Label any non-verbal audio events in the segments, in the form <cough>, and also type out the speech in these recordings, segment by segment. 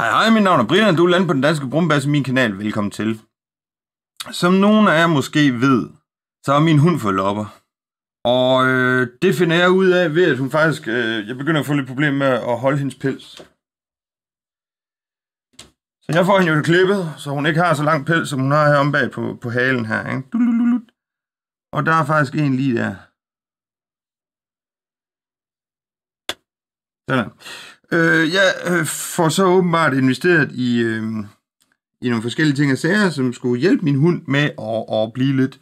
Hej hej, mit navn er Brian, du er landet på den danske brumbasse, min kanal. Velkommen til. Som nogen af jer måske ved, så har min hund fået lopper. Og øh, det finder jeg ud af ved, at hun faktisk... Øh, jeg begynder at få lidt problemer med at holde hendes pels. Så jeg får hende jo klippet, så hun ikke har så lang pels, som hun har her om bag på, på halen her. Ikke? Og der er faktisk en lige der. Sådan. Øh, jeg øh, får så åbenbart investeret i, øh, i nogle forskellige ting og sager, som skulle hjælpe min hund med at, at blive lidt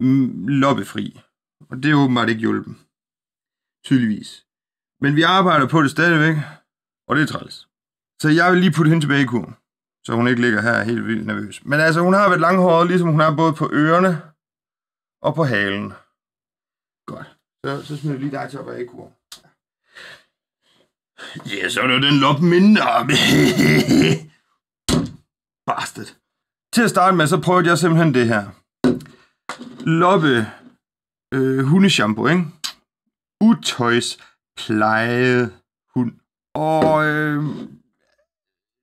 mm, loppefri. Og det er åbenbart ikke hjulpet. Tydeligvis. Men vi arbejder på det stadigvæk, og det er træls. Så jeg vil lige putte hende tilbage i kurven, så hun ikke ligger her helt vildt nervøs. Men altså, hun har været langhåret, ligesom hun har både på ørerne og på halen. Godt. Så, så smider vi lige dig til op af i kurven. Ja, så er det den lop mindre. <laughs> Bastet. Til at starte med, så prøvede jeg simpelthen det her. Loppe øh, hundeshampoo, ikke? Utøjs pleje hund. Og øh,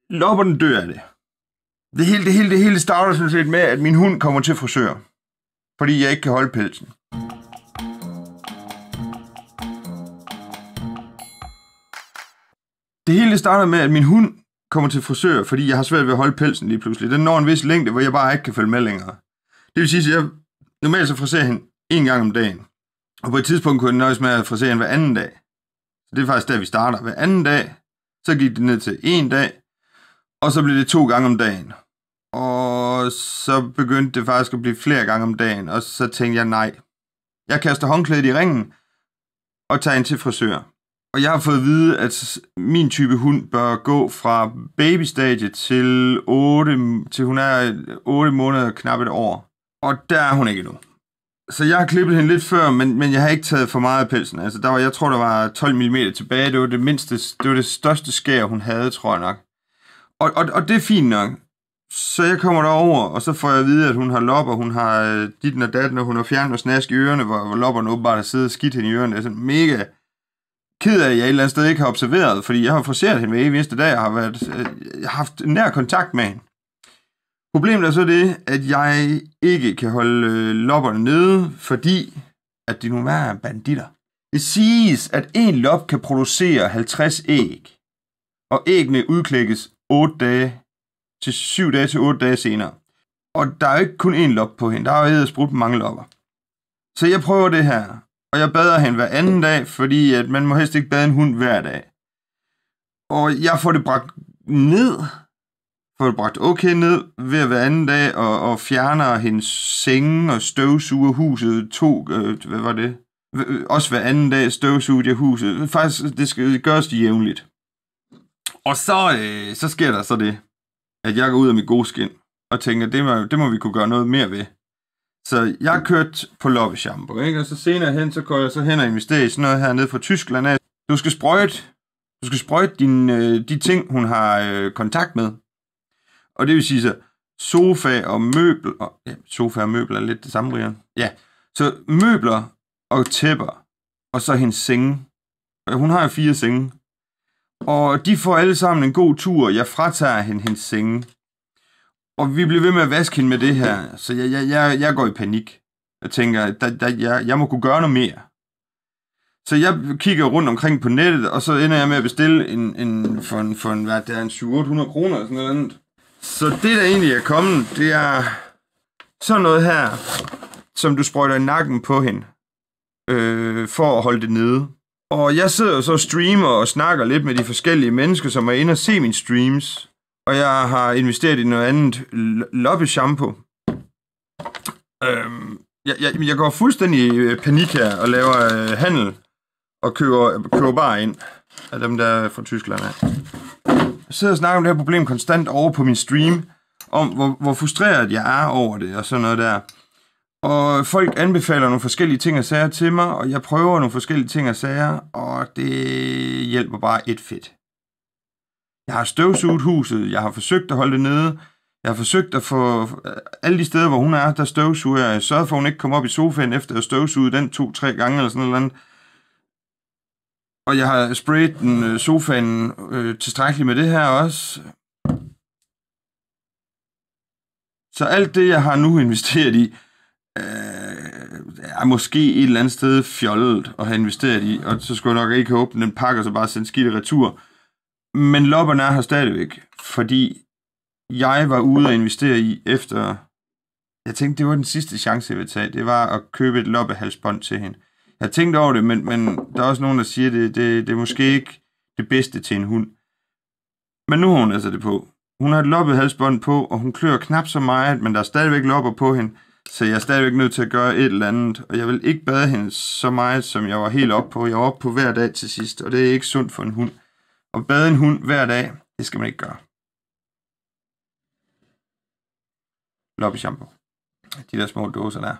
lopperne dør af det. Det hele, det hele, det hele starter sådan set med, at min hund kommer til frisør. Fordi jeg ikke kan holde pelsen. Det hele starter med, at min hund kommer til frisør, fordi jeg har svært ved at holde pelsen lige pludselig. Den når en vis længde, hvor jeg bare ikke kan følge med længere. Det vil sige, at jeg normalt så friserer hende en gang om dagen. Og på et tidspunkt kunne jeg nøjes med at frisere hende hver anden dag. Så det er faktisk der, vi starter. Hver anden dag, så gik det ned til en dag, og så blev det to gange om dagen. Og så begyndte det faktisk at blive flere gange om dagen, og så tænkte jeg nej. Jeg kaster håndklædet i ringen og tager ind til frisør. Og jeg har fået at vide, at min type hund bør gå fra babystadiet til 8, til hun er 8 måneder, knap et år. Og der er hun ikke endnu. Så jeg har klippet hende lidt før, men, men jeg har ikke taget for meget af pelsen. Altså, der var, jeg tror, der var 12 mm tilbage. Det var det, mindste, det var det største skær, hun havde, tror jeg nok. Og, og, og det er fint nok. Så jeg kommer derover, og så får jeg at vide, at hun har lopper, hun har øh, dit og datten, og hun har fjernet og snask i ørerne, hvor, hvor lopperne åbenbart har siddet og skidt hende i ørerne. Det er sådan mega ked af, at jeg et eller andet sted ikke har observeret, fordi jeg har forseret hende hver eneste dag, jeg har været, øh, haft nær kontakt med hende. Problemet er så det, at jeg ikke kan holde øh, lopperne nede, fordi at de nu er banditter. Det siges, at en lop kan producere 50 æg, og ægene udklækkes 8 dage til 7 dage til 8 dage senere. Og der er jo ikke kun én lop på hende, der er jo sprudt mange lopper. Så jeg prøver det her, og jeg bader hende hver anden dag, fordi at man må helst ikke bade en hund hver dag. Og jeg får det bragt ned, får det bragt okay ned ved hver anden dag, og, og fjerner hendes senge og støvsuger huset to, øh, hvad var det? Også hver anden dag støvsuger jeg huset. Faktisk, det skal gøres jævnligt. Og så, øh, så sker der så det, at jeg går ud af mit gode skin og tænker, det må, det må vi kunne gøre noget mere ved. Så jeg kørte på Shampoo, ikke? Og så senere hen, så går jeg så hen og investerer i sådan noget her nede fra Tyskland af. Du skal sprøjte, du skal sprøjte din, øh, de ting, hun har øh, kontakt med. Og det vil sige så, sofa og møbel, og, ja, sofa og møbel er lidt det samme, Brian. Ja, så møbler og tæpper, og så hendes senge. Hun har jo fire senge. Og de får alle sammen en god tur, jeg fratager hende hendes senge. Og vi blev ved med at vaske hende med det her, så jeg, jeg, jeg, jeg går i panik. Jeg tænker, da, da, jeg, jeg må kunne gøre noget mere. Så jeg kigger rundt omkring på nettet, og så ender jeg med at bestille en, en for en, for en, hvad det er, en 700-800 kroner eller sådan noget andet. Så det, der egentlig er kommet, det er sådan noget her, som du sprøjter i nakken på hende, øh, for at holde det nede. Og jeg sidder så streamer og snakker lidt med de forskellige mennesker, som er inde og se mine streams. Og jeg har investeret i noget andet loppe-shampoo. Øhm, jeg, jeg, jeg går fuldstændig i øh, panik her og laver øh, handel og køber, køber bare ind af dem, der er fra Tyskland Jeg sidder og snakker om det her problem konstant over på min stream, om hvor, hvor frustreret jeg er over det og sådan noget der. Og folk anbefaler nogle forskellige ting og sager til mig, og jeg prøver nogle forskellige ting og sager, og det hjælper bare et fedt. Jeg har støvsuget huset, jeg har forsøgt at holde det nede, jeg har forsøgt at få... Øh, alle de steder, hvor hun er, der støvsuger jeg. Jeg sørger for, at hun ikke kommer op i sofaen efter at støvsuge den to-tre gange eller sådan noget. Eller og jeg har sprayet den, øh, sofaen øh, tilstrækkeligt med det her også. Så alt det, jeg har nu investeret i, øh, er måske et eller andet sted fjollet at have investeret i, og så skulle jeg nok ikke have åbnet den pakke og så bare sende skidt retur. Men lopperne er her stadigvæk, fordi jeg var ude og investere i efter... Jeg tænkte, det var den sidste chance, jeg ville tage. Det var at købe et loppehalsbånd til hende. Jeg tænkte over det, men, men der er også nogen, der siger, at det, det, det er måske ikke det bedste til en hund. Men nu har hun altså det på. Hun har et loppehalsbånd på, og hun klør knap så meget, men der er stadigvæk lopper på hende, så jeg er stadigvæk nødt til at gøre et eller andet. Og jeg vil ikke bade hende så meget, som jeg var helt op på. Jeg var op på hver dag til sidst, og det er ikke sundt for en hund. Og bade en hund hver dag, det skal man ikke gøre. Loppe shampoo. De der små dåser der.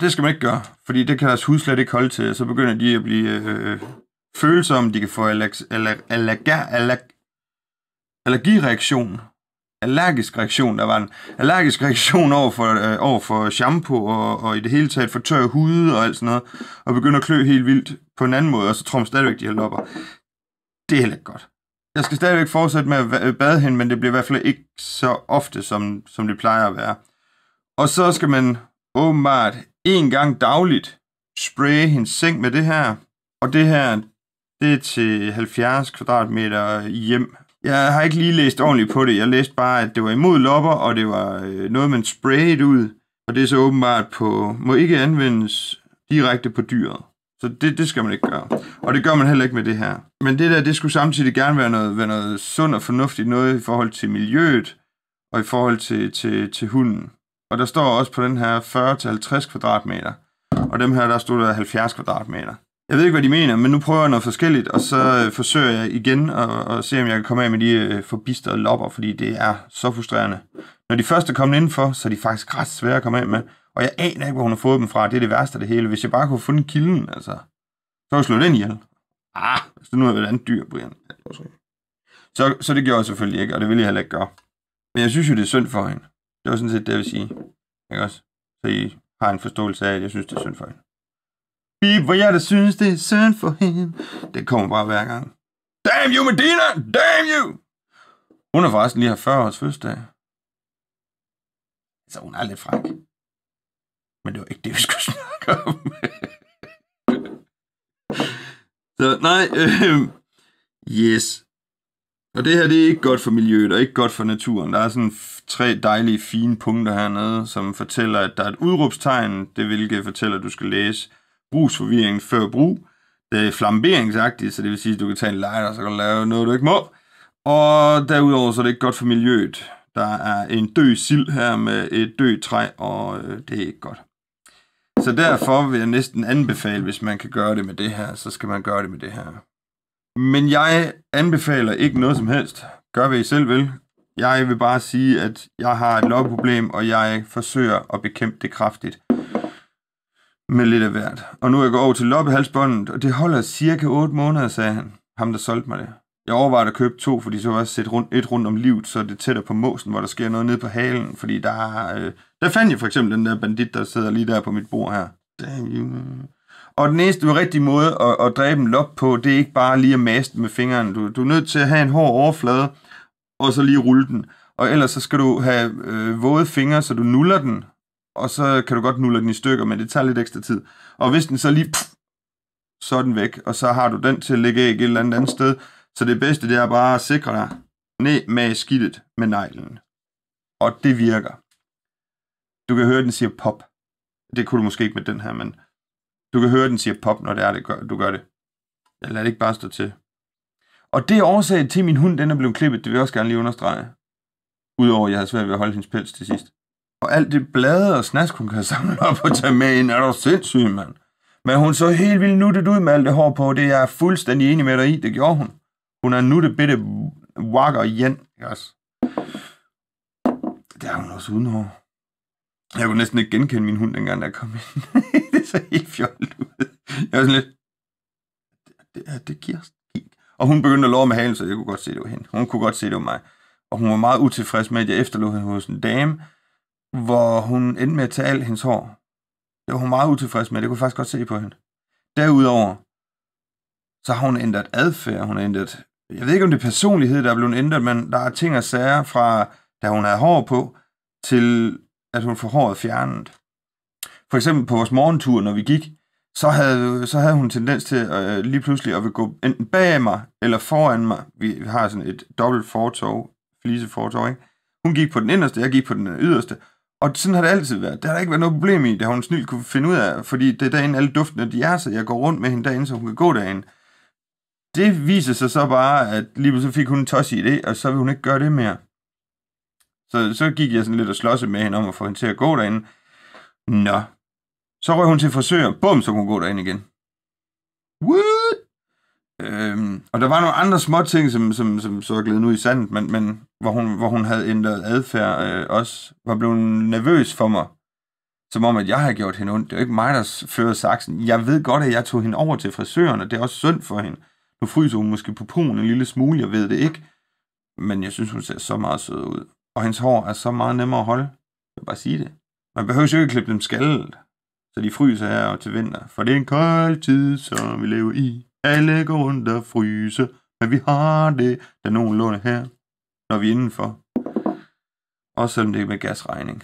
Det skal man ikke gøre, fordi det kan deres hud slet ikke holde til, og så begynder de at blive øh, øh følsomme. De kan få allerg, allerg, allerg, allerg, allergireaktion. Allergisk reaktion, der var en allergisk reaktion over for, øh, over for shampoo og, og i det hele taget for tør hud og alt sådan noget, og begynder at klø helt vildt på en anden måde, og så tror man stadigvæk, de her lopper det er heller ikke godt. Jeg skal stadigvæk fortsætte med at øh, bade hende, men det bliver i hvert fald ikke så ofte, som, som det plejer at være. Og så skal man åbenbart en gang dagligt spraye hendes seng med det her. Og det her, det er til 70 kvadratmeter hjem. Jeg har ikke lige læst ordentligt på det. Jeg læste bare, at det var imod lopper, og det var øh, noget, man sprayede ud. Og det er så åbenbart på, må ikke anvendes direkte på dyret. Så det, det skal man ikke gøre. Og det gør man heller ikke med det her. Men det der, det skulle samtidig gerne være noget, være noget sundt og fornuftigt noget i forhold til miljøet og i forhold til, til, til hunden. Og der står også på den her 40-50 kvadratmeter. Og dem her, der stod der 70 kvadratmeter. Jeg ved ikke, hvad de mener, men nu prøver jeg noget forskelligt, og så øh, forsøger jeg igen at, at se, om jeg kan komme af med de forbistede øh, forbistrede lopper, fordi det er så frustrerende. Når de første er kommet indenfor, så er de faktisk ret svære at komme af med, og jeg aner ikke, hvor hun har fået dem fra. Det er det værste af det hele. Hvis jeg bare kunne finde kilden, altså, så ville jeg slået den ihjel. Ah, hvis det nu er været et andet dyr, Brian. Så, så det gjorde jeg selvfølgelig ikke, og det ville jeg heller ikke gøre. Men jeg synes jo, det er synd for hende. Det var sådan set det, jeg vil sige. Ikke også? Så I har en forståelse af, at jeg synes, det er synd for hende. Bip, hvor jeg der synes, det er synd for hende. Det kommer bare hver gang. Damn you, Medina! Damn you! Hun er forresten lige her 40 års fødselsdag. Så altså, hun er lidt fræk. Men det var ikke det, vi skulle snakke om. Så nej, øh, yes. Og det her, det er ikke godt for miljøet, og ikke godt for naturen. Der er sådan tre dejlige, fine punkter hernede, som fortæller, at der er et udråbstegn, det hvilket fortæller, at du skal læse brugsforvirring før brug. Det er flamberingsagtigt, så det vil sige, at du kan tage en lighter, så kan du lave noget, du ikke må. Og derudover, så er det ikke godt for miljøet. Der er en død sild her med et dødt træ, og øh, det er ikke godt. Så derfor vil jeg næsten anbefale, hvis man kan gøre det med det her, så skal man gøre det med det her. Men jeg anbefaler ikke noget som helst. Gør, hvad I selv vil. Jeg vil bare sige, at jeg har et lovproblem, og jeg forsøger at bekæmpe det kraftigt med lidt af hvert. Og nu er jeg gået over til loppehalsbåndet, og det holder cirka 8 måneder, sagde han, ham der solgte mig det. Jeg overvejer at købe to, fordi så var jeg set rundt, et rundt om livet, så det tætter tættere på måsen, hvor der sker noget nede på halen, fordi der, øh, der fandt jeg for eksempel den der bandit, der sidder lige der på mit bord her. Damn you. Og den eneste rigtige måde at, at dræbe en lop på, det er ikke bare lige at maste med fingeren. Du, du er nødt til at have en hård overflade, og så lige rulle den. Og ellers så skal du have øh, våde fingre, så du nuller den, og så kan du godt nulle den i stykker, men det tager lidt ekstra tid. Og hvis den så lige... Pff, så er den væk, og så har du den til at lægge æg et eller andet andet sted, så det bedste, det er bare at sikre dig ned med skidtet med neglen. Og det virker. Du kan høre, den siger pop. Det kunne du måske ikke med den her, men du kan høre, den siger pop, når det er, det gør, du gør det. Jeg lader det ikke bare stå til. Og det er årsagen til, at min hund den er blevet klippet, det vil jeg også gerne lige understrege. Udover, at jeg har svært ved at holde hendes pels til sidst. Og alt det blade og snask, hun kan samle op og tage med ind, er da sindssygt, mand. Men hun så helt vildt nuttet ud med alt det hår på, det er jeg fuldstændig enig med dig i, det gjorde hun. Hun er nu det bitte wakker igen, ikke også? Det har hun også uden hår. Jeg kunne næsten ikke genkende min hund, dengang der kom ind. <laughs> det så helt fjollet ud. Jeg var sådan lidt... Det er det Kirsten. Og hun begyndte at love med halen, så jeg kunne godt se, det var hende. Hun kunne godt se, det var mig. Og hun var meget utilfreds med, at jeg efterlod hende hos en dame, hvor hun endte med at tage alt hendes hår. Det var hun meget utilfreds med, det kunne jeg faktisk godt se på hende. Derudover, så har hun ændret adfærd, hun har ændret jeg ved ikke, om det er personlighed, der er blevet ændret, men der er ting og sager fra, da hun havde hår på, til at hun får håret fjernet. For eksempel på vores morgentur, når vi gik, så havde, så havde hun tendens til øh, lige pludselig at vil gå enten bag mig eller foran mig. Vi har sådan et dobbelt flise fortog, ikke? Hun gik på den inderste, jeg gik på den yderste. Og sådan har det altid været. Der har der ikke været noget problem i, det har hun snilt kunne finde ud af, fordi det er derinde alle duftene de er, så jeg går rundt med hende derinde, så hun kan gå derinde det viser sig så bare, at lige så fik hun en i idé, og så vil hun ikke gøre det mere. Så, så gik jeg sådan lidt og slåsse med hende om at få hende til at gå derinde. Nå. Så røg hun til og Bum, så kunne hun gå derinde igen. What? Øhm, og der var nogle andre små ting, som, som, som så er glædet nu i sandet, men, men hvor, hun, hvor hun havde ændret adfærd øh, også, var blevet nervøs for mig. Som om, at jeg havde gjort hende ondt. Det er jo ikke mig, der fører saksen. Jeg ved godt, at jeg tog hende over til frisøren, og det er også synd for hende. Nu fryser hun måske på poen en lille smule, jeg ved det ikke. Men jeg synes, hun ser så meget sød ud. Og hendes hår er så meget nemmere at holde. Jeg vil bare sige det. Man behøver jo ikke klippe dem skaldet, så de fryser her og til vinter. For det er en kold tid, som vi lever i. Alle går rundt og fryser, men vi har det, der nogen det her, når vi er indenfor. Også selvom det er med gasregning.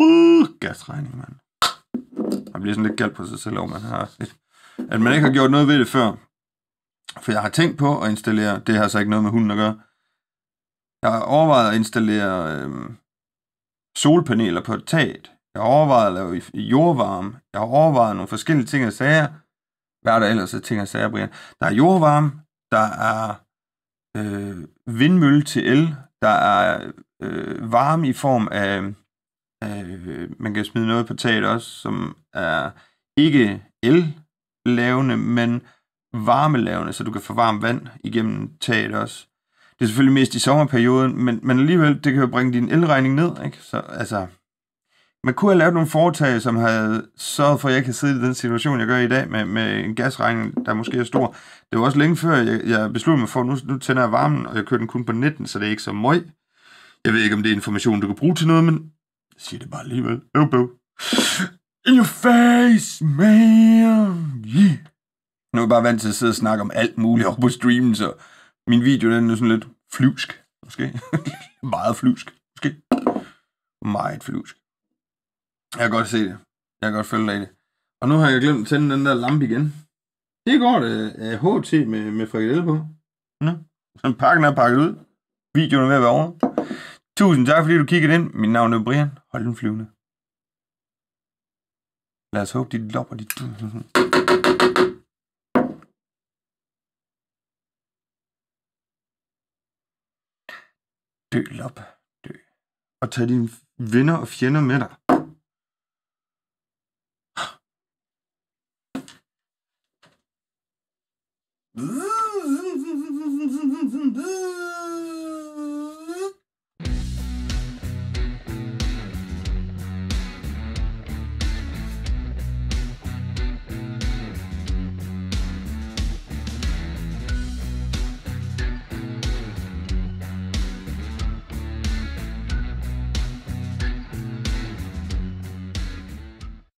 Uh, gasregning, mand. Man bliver sådan lidt galt på sig selv over, man har at man ikke har gjort noget ved det før. For jeg har tænkt på at installere, det har så ikke noget med hunden at gøre, jeg har overvejet at installere øh, solpaneler på taget. Jeg har overvejet at lave jordvarme. Jeg har overvejet nogle forskellige ting og sager. Hvad er der ellers af ting og sager, Brian? Der er jordvarme, der er øh, vindmølle til el, der er øh, varme i form af, øh, man kan smide noget på taget også, som er ikke el-lavende, men varmelavende, så du kan få varmt vand igennem taget også. Det er selvfølgelig mest i sommerperioden, men, men alligevel, det kan jo bringe din elregning ned, ikke? Så, altså, man kunne have lavet nogle foretag, som havde sørget for, at jeg kan sidde i den situation, jeg gør i dag, med, med en gasregning, der måske er stor. Det var også længe før, jeg, jeg besluttede mig for, at nu, nu tænder jeg varmen, og jeg kører den kun på 19, så det er ikke så møg. Jeg ved ikke, om det er information, du kan bruge til noget, men jeg siger det bare alligevel. Øv, øv. In your face, man! Yeah! Nu er jeg bare vant til at sidde og snakke om alt muligt over på streamen, så min video den er sådan lidt flyvsk, måske. <laughs> Meget flyvsk, måske. Meget flyvsk. Jeg kan godt se det. Jeg kan godt følge dig i det. Og nu har jeg glemt at tænde den der lampe igen. Det går det af øh, øh, HT med, med frikadelle på. Nå. Så pakken er pakket ud. Videoen er ved at være over. Tusind tak, fordi du kiggede ind. Mit navn er Brian. Hold den flyvende. Lad os håbe, de lopper de... Dø, lop. Dø. Og tag dine venner og fjender med dig. Bzzz. <laughs>